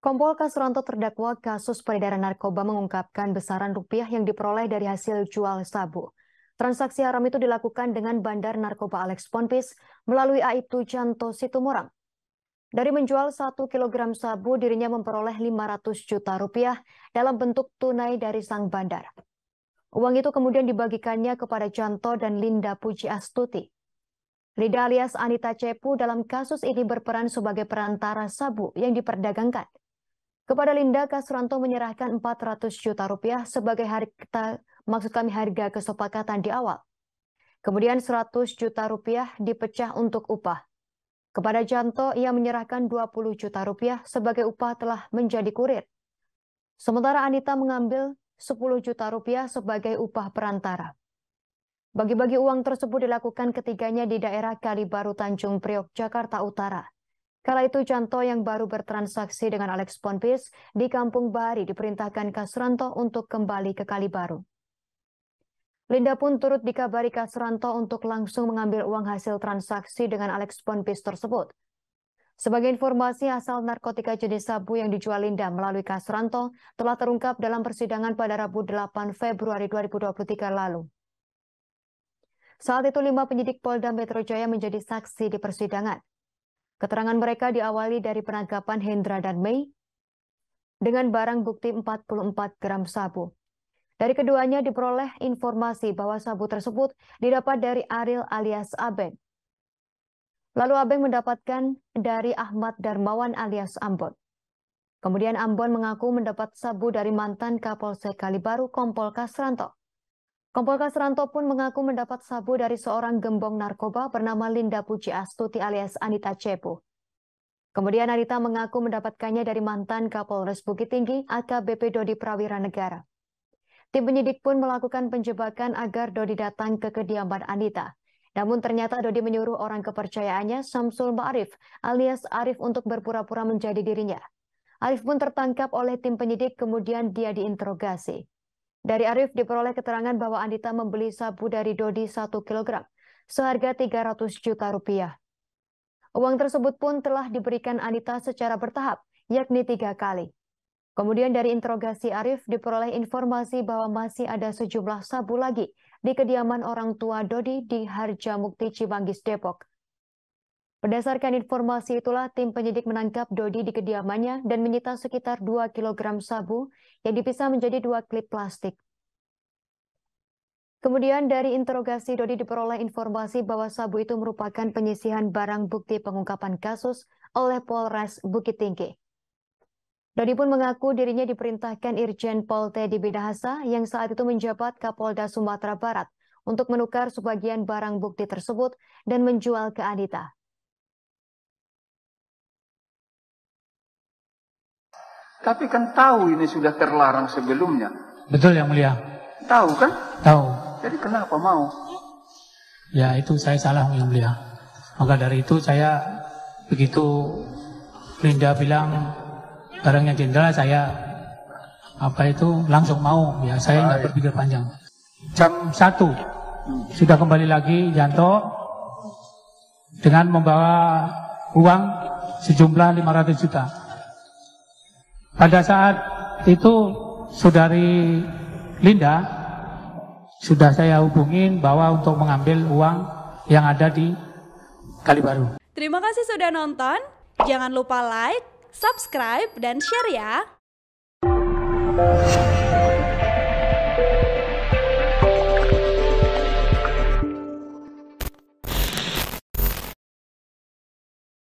Kompol Kasranto terdakwa kasus peredaran narkoba mengungkapkan besaran rupiah yang diperoleh dari hasil jual sabu. Transaksi haram itu dilakukan dengan bandar narkoba Alex Ponpis melalui Aibtu Janto Situmorang. Dari menjual 1 kg sabu, dirinya memperoleh 500 juta rupiah dalam bentuk tunai dari sang bandar. Uang itu kemudian dibagikannya kepada Janto dan Linda Puji Astuti. Linda alias Anita Cepu dalam kasus ini berperan sebagai perantara sabu yang diperdagangkan. Kepada Linda, Kasuranto menyerahkan 400 juta rupiah sebagai harga, maksud kami harga kesepakatan di awal. Kemudian 100 juta rupiah dipecah untuk upah. Kepada Janto, ia menyerahkan 20 juta rupiah sebagai upah telah menjadi kurir. Sementara Anita mengambil 10 juta rupiah sebagai upah perantara. Bagi-bagi uang tersebut dilakukan ketiganya di daerah Kalibaru Tanjung Priok, Jakarta Utara. Kala itu Canto yang baru bertransaksi dengan Alex Ponpis di Kampung Bahari diperintahkan Kasranto untuk kembali ke Kalibaru. Linda pun turut dikabari Kasranto untuk langsung mengambil uang hasil transaksi dengan Alex Ponpis tersebut. Sebagai informasi, asal narkotika jenis sabu yang dijual Linda melalui Kasranto telah terungkap dalam persidangan pada Rabu 8 Februari 2023 lalu. Saat itu lima penyidik Polda Metro Jaya menjadi saksi di persidangan. Keterangan mereka diawali dari penangkapan Hendra dan Mei dengan barang bukti 44 gram sabu. Dari keduanya diperoleh informasi bahwa sabu tersebut didapat dari Aril alias Abeng. Lalu Abeng mendapatkan dari Ahmad Darmawan alias Ambon. Kemudian Ambon mengaku mendapat sabu dari mantan Kapolsek Kalibaru Kompol Kasranto. Kompolnas Ranto pun mengaku mendapat sabu dari seorang gembong narkoba bernama Linda Puji Astuti alias Anita Cepu. Kemudian Anita mengaku mendapatkannya dari mantan Kapolres Bukit Tinggi AKBP Dodi Prawira Negara. Tim penyidik pun melakukan penjebakan agar Dodi datang ke kediaman Anita. Namun ternyata Dodi menyuruh orang kepercayaannya Samsul Ma'arif alias Arif untuk berpura-pura menjadi dirinya. Arif pun tertangkap oleh tim penyidik kemudian dia diinterogasi. Dari Arif diperoleh keterangan bahwa Andita membeli sabu dari Dodi 1 kg, seharga 300 juta rupiah. Uang tersebut pun telah diberikan Anita secara bertahap, yakni tiga kali. Kemudian dari interogasi Arif diperoleh informasi bahwa masih ada sejumlah sabu lagi di kediaman orang tua Dodi di Harjamukti Cibanggis Depok. Berdasarkan informasi itulah, tim penyidik menangkap Dodi di kediamannya dan menyita sekitar 2 kg sabu yang dipisah menjadi dua klip plastik. Kemudian dari interogasi Dodi diperoleh informasi bahwa sabu itu merupakan penyisihan barang bukti pengungkapan kasus oleh Polres Bukit Tinggi. Dodi pun mengaku dirinya diperintahkan Irjen Pol Teddy Bidahasa yang saat itu menjabat Kapolda Sumatera Barat untuk menukar sebagian barang bukti tersebut dan menjual ke Anita. Tapi kan tahu ini sudah terlarang sebelumnya. Betul yang mulia. Tahu kan? Tahu. Jadi kenapa mau? Ya itu saya salah yang mulia. Maka dari itu saya begitu Linda bilang barangnya jenderal saya apa itu langsung mau ya saya nggak berpikir panjang jam satu hmm. sudah kembali lagi Janto dengan membawa uang sejumlah 500 juta pada saat itu saudari Linda sudah saya hubungin bahwa untuk mengambil uang yang ada di Kalibaru. Terima kasih sudah nonton. Jangan lupa like, subscribe, dan share ya.